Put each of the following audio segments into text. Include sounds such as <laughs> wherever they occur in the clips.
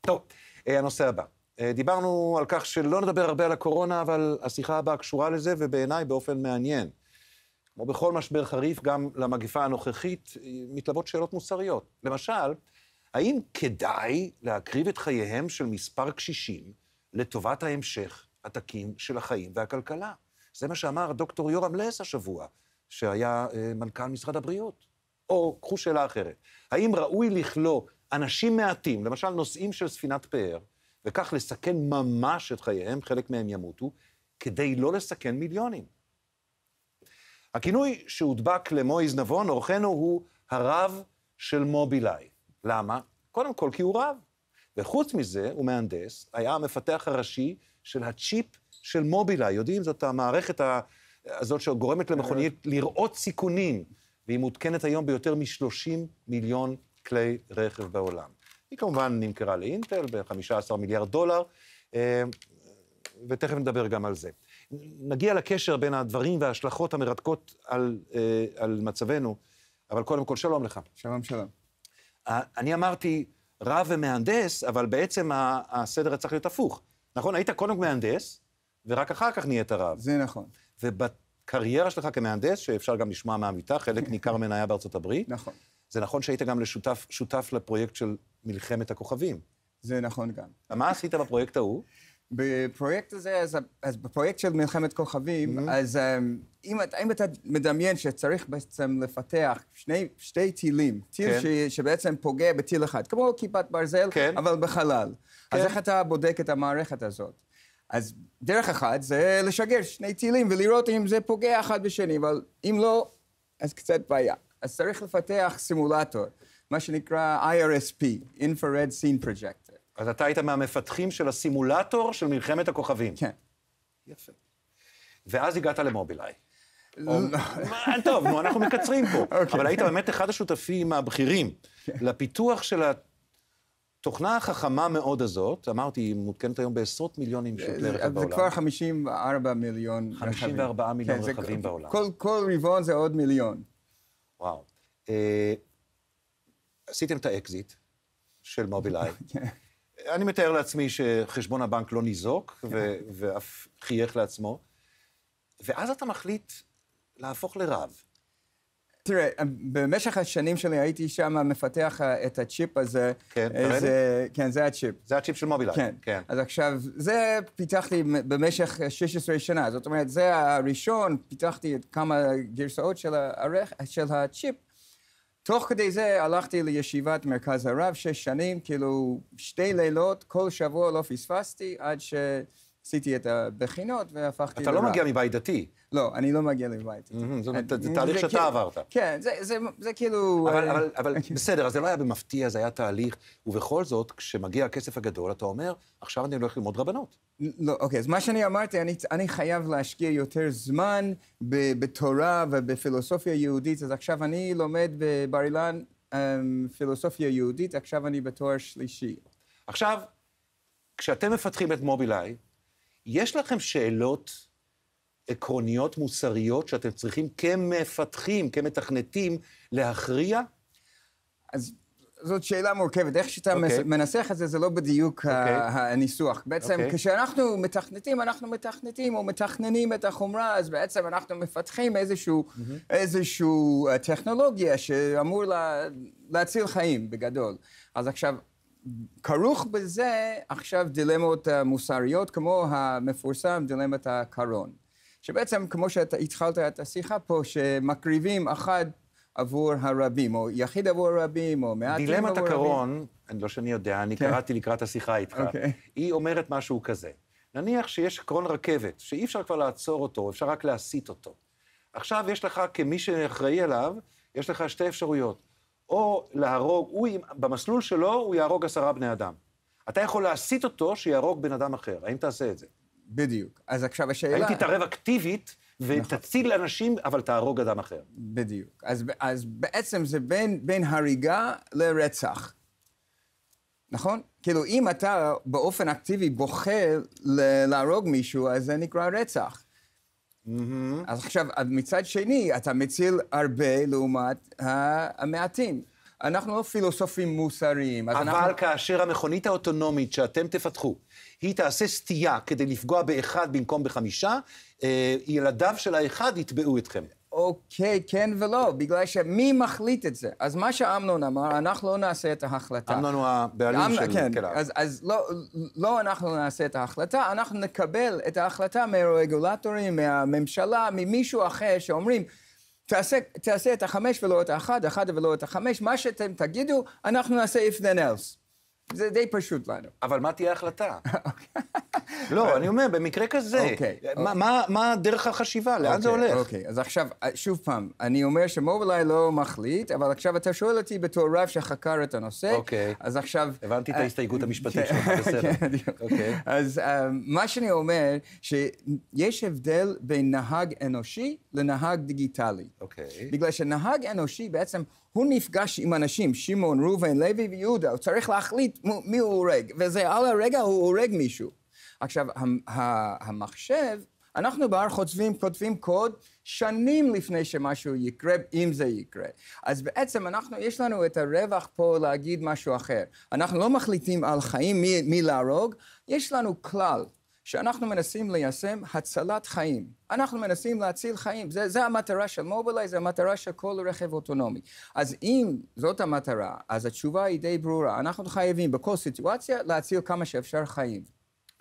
טוב, אה, הנושא הבא. אה, דיברנו על כך שלא נדבר הרבה על הקורונה, אבל השיחה הבאה קשורה לזה, ובעיניי באופן מעניין. כמו בכל משבר חריף, גם למגפה הנוכחית אה, מתלוות שאלות מוסריות. למשל, האם כדאי להקריב את חייהם של מספר קשישים לטובת ההמשך התקין של החיים והכלכלה? זה מה שאמר דוקטור יורם לס השבוע, שהיה מנכ"ל משרד הבריאות. או, קחו שאלה אחרת, האם ראוי לכלוא אנשים מעטים, למשל נוסעים של ספינת פאר, וכך לסכן ממש את חייהם, חלק מהם ימותו, כדי לא לסכן מיליונים. הכינוי שהודבק למויז נבון, אורחנו, הוא הרב של מובילאיי. למה? קודם כל כי הוא רב. וחוץ מזה, הוא מהנדס, היה המפתח הראשי של הצ'יפ של מובילאיי. יודעים, זאת המערכת הזאת שגורמת למכונית לראות סיכונים, והיא מותקנת היום ביותר מ-30 מיליון כלי רכב בעולם. היא כמובן נמכרה לאינטל ב-15 מיליארד דולר, אה, ותכף נדבר גם על זה. נגיע לקשר בין הדברים וההשלכות המרתקות על, אה, על מצבנו, אבל קודם כל, שלום לך. שלום, שלום. אני אמרתי רב ומהנדס, אבל בעצם הסדר צריך להיות הפוך. נכון? היית קודם מהנדס, ורק אחר כך נהיית רב. זה נכון. ובקריירה שלך כמהנדס, שאפשר גם לשמוע מהמיטה, חלק ניכר ממנה היה בארצות הברית. נכון. זה נכון שהיית גם לשותף, שותף לפרויקט של מלחמת הכוכבים. זה נכון גם. מה עשית בפרויקט ההוא? בפרויקט הזה, אז, אז בפרויקט של מלחמת כוכבים, mm-hmm. אז אמ, אם, אם אתה מדמיין שצריך בעצם לפתח שני, שתי טילים, טיל כן. ש, שבעצם פוגע בטיל אחד, כמו כיפת ברזל, כן. אבל בחלל, כן. אז איך אתה בודק את המערכת הזאת? אז דרך אחת זה לשגר שני טילים ולראות אם זה פוגע אחד בשני, אבל אם לא, אז קצת בעיה. אז צריך לפתח סימולטור, מה שנקרא IRSP, Infrared Scene Projector. אז אתה היית מהמפתחים של הסימולטור של מלחמת הכוכבים. כן. יפה. ואז הגעת למובילאיי. לא. טוב, נו, אנחנו מקצרים פה. Okay. <laughs> אוקיי. אבל היית באמת אחד השותפים הבכירים okay. כן. לפיתוח של התוכנה החכמה מאוד הזאת. אמרתי, היא מותקנת היום בעשרות מיליונים של כלי רכב בעולם. זה כבר 54 מיליון רכבים. 54 מיליון כן, רכבים בעולם. כל, כל רבעון זה עוד מיליון. וואו. אה, עשיתם את האקזיט של מובילאיי. <laughs> כן. אני מתאר לעצמי שחשבון הבנק לא ניזוק, כן. ואף חייך לעצמו. ואז אתה מחליט להפוך לרב. תראה, במשך השנים שלי הייתי שם מפתח את הצ'יפ הזה. כן, איזה, זה, כן, זה הצ'יפ. זה הצ'יפ של מובילאיי. כן. כן. אז עכשיו, זה פיתחתי במשך 16 שנה. זאת אומרת, זה הראשון, פיתחתי את כמה גרסאות של, הרכ... של הצ'יפ. תוך כדי זה הלכתי לישיבת מרכז הרב שש שנים, כאילו שתי לילות, כל שבוע לא פספסתי, עד ש... עשיתי את הבחינות והפכתי... אתה לא מגיע מבית דתי. לא, אני לא מגיע לבית דתי. זה תהליך שאתה כאילו- עברת. כן, זה כאילו... אבל אה, אוקיי. בסדר, אז זה לא היה במפתיע, זה היה תהליך, ובכל זאת, כשמגיע הכסף הגדול, אתה אומר, עכשיו אני הולך ללמוד רבנות. לא, אוקיי, אז מה שאני אמרתי, אני חייב להשקיע יותר זמן בתורה ובפילוסופיה יהודית, אז עכשיו אני לומד בבר אילן אמ, פילוסופיה יהודית, עכשיו אני בתואר שלישי. עכשיו, כשאתם מפתחים את מובילאיי, יש לכם שאלות עקרוניות מוסריות שאתם צריכים כמפתחים, כמתכנתים, להכריע? אז זאת שאלה מורכבת. איך שאתה okay. אוקיי. מנסח את זה, זה לא בדיוק okay. אוקיי. הניסוח. בעצם, okay. אוקיי. כשאנחנו מתכנתים, אנחנו מתכנתים או מתכננים את החומרה, אז בעצם אנחנו מפתחים איזשהו, mm-hmm. איזשהו אה, טכנולוגיה שאמור לה, להציל חיים, בגדול. אז עכשיו, כרוך בזה עכשיו דילמות מוסריות, כמו המפורסם דילמת הקרון. שבעצם, כמו שהתחלת את השיחה פה, שמקריבים אחד עבור הרבים, או יחיד עבור הרבים, או מעטים עבור הקרון, הרבים. דילמת הקרון, לא שאני יודע, אני כן. קראתי לקראת השיחה איתך, okay. אוקיי. היא אומרת משהו כזה. נניח שיש קרון רכבת, שאי אפשר כבר לעצור אותו, אפשר רק להסיט אותו. עכשיו יש לך, כמי שאחראי עליו, יש לך שתי אפשרויות. או להרוג, הוא, במסלול שלו, הוא יהרוג עשרה בני אדם. אתה יכול להסיט אותו שיהרוג בן אדם אחר. האם תעשה את זה? בדיוק. אז עכשיו השאלה... האם תתערב אקטיבית נכון. ותציל נכון. אנשים, אבל תהרוג אדם אחר. בדיוק. אז, אז בעצם זה בין, בין הריגה לרצח. נכון? כאילו, אם אתה באופן אקטיבי בוחר להרוג מישהו, אז זה נקרא רצח. Mm-hmm. אז עכשיו, מצד שני, אתה מציל הרבה לעומת המעטים. אנחנו לא פילוסופים מוסריים. אבל אנחנו... כאשר המכונית האוטונומית שאתם תפתחו, היא תעשה סטייה כדי לפגוע באחד במקום בחמישה, אה, ילדיו של האחד יתבעו אתכם. אוקיי, כן ולא, בגלל שמי מחליט את זה? אז מה שאמנון אמר, אנחנו לא נעשה את ההחלטה. אמנון הוא הבעלים אמנ... של כן, כלב. אז, אז לא, לא אנחנו נעשה את ההחלטה, אנחנו נקבל את ההחלטה מהרגולטורים, מהממשלה, ממישהו אחר שאומרים, תעשה, תעשה את החמש ולא את האחד, אחד ולא את החמש, מה שאתם תגידו, אנחנו נעשה if then else. זה די פשוט לנו. אבל מה תהיה ההחלטה? <laughs> לא, אני אומר, במקרה כזה, אוקיי, אוקיי. מה דרך החשיבה? לאן זה אוקיי, הולך? אוקיי, אז עכשיו, שוב פעם, אני אומר שמובילאיי לא מחליט, אבל עכשיו אתה שואל אותי בתור רב שחקר את הנושא, אז עכשיו... הבנתי את אה, ההסתייגות המשפטית <laughs> כן, שלך, בסדר. כן, אז אה, מה שאני אומר, שיש הבדל בין נהג אנושי לנהג דיגיטלי. אוקיי. בגלל שנהג אנושי בעצם... הוא נפגש עם אנשים, שמעון, ראובן, לוי ויהודה, הוא צריך להחליט מי הוא הורג, וזה על הרגע הוא הורג מישהו. עכשיו, המחשב, אנחנו בהר חוצבים, כותבים קוד שנים לפני שמשהו יקרה, אם זה יקרה. אז בעצם אנחנו, יש לנו את הרווח פה להגיד משהו אחר. אנחנו לא מחליטים על חיים, מי, מי להרוג, יש לנו כלל. שאנחנו מנסים ליישם הצלת חיים. אנחנו מנסים להציל חיים. זה, זה המטרה של מובילאי, זה המטרה של כל רכב אוטונומי. אז אם זאת המטרה, אז התשובה היא די ברורה. אנחנו חייבים בכל סיטואציה להציל כמה שאפשר חיים.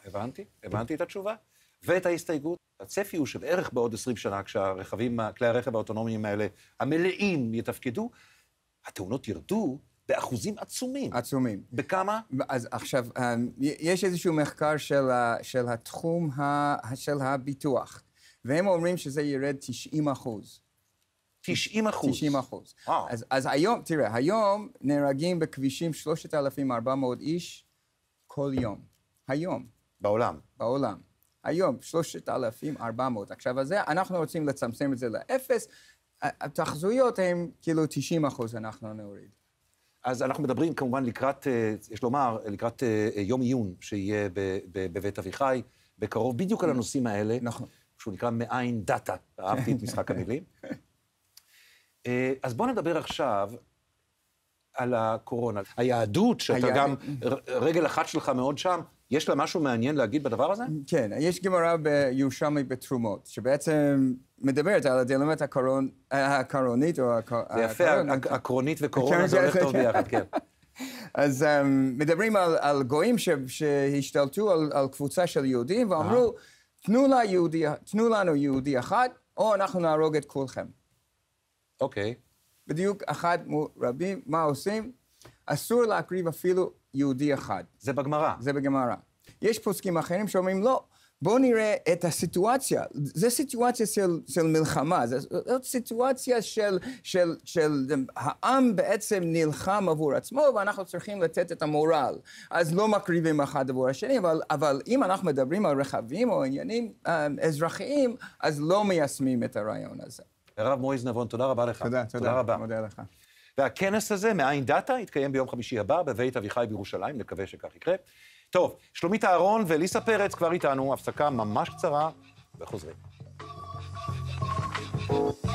הבנתי, הבנתי את התשובה ואת ההסתייגות. הצפי הוא שבערך בעוד 20 שנה, כשהרכבים, כלי הרכב האוטונומיים האלה, המלאים, יתפקדו, התאונות ירדו באחוזים עצומים. עצומים. בכמה? אז עכשיו, אה, יש איזשהו מחקר של, של התחום, ה, של הביטוח, והם אומרים שזה ירד 90 אחוז. 90 אחוז. 90 אחוז. אז, אז היום, תראה, היום נהרגים בכבישים 3,400 איש כל יום. היום. בעולם. בעולם. היום, 3,400. עכשיו, הזה, אנחנו רוצים לצמצם את זה לאפס. התחזויות הן כאילו 90 אחוז אנחנו נוריד. אז אנחנו מדברים כמובן לקראת, אה, יש לומר, לקראת אה, יום עיון שיהיה בבית אביחי, בקרוב, בדיוק על נכון. הנושאים האלה. נכון. שהוא נקרא מאין דאטה, אהבתי את משחק המילים. <laughs> אה, אז בואו נדבר עכשיו על הקורונה. היהדות, שאתה היהד... גם, רגל אחת שלך מאוד שם, יש לה משהו מעניין להגיד בדבר הזה? כן, יש גמרא בירושלמי בתרומות, שבעצם מדברת על הדילמת הקרון, הקרונית או הקרונית. זה יפה, הקרונית וקורונה כן, זה הולך כן, טוב כן. ביחד, כן. <laughs> אז um, מדברים על, על גויים ש, שהשתלטו על, על קבוצה של יהודים ואמרו, תנו, לה יהודי, תנו לנו יהודי אחד, או אנחנו נהרוג את כולכם. אוקיי. Okay. בדיוק אחד מול רבים, מה עושים? אסור להקריב אפילו יהודי אחד. זה בגמרא. זה בגמרא. יש פוסקים אחרים שאומרים, לא, בואו נראה את הסיטואציה. זו סיטואציה של, של מלחמה, זו סיטואציה של, של, של של העם בעצם נלחם עבור עצמו, ואנחנו צריכים לתת את המורל. אז לא מקריבים אחד עבור השני, אבל, אבל אם אנחנו מדברים על רכבים או עניינים אה, אזרחיים, אז לא מיישמים את הרעיון הזה. הרב מויז נבון, תודה רבה לך. תודה, תודה. תודה רבה. מודה לך. והכנס הזה, מאין דאטה, יתקיים ביום חמישי הבא בבית אביחי בירושלים, נקווה שכך יקרה. טוב, שלומית אהרון וליסה פרץ כבר איתנו, הפסקה ממש קצרה, וחוזרים. thank you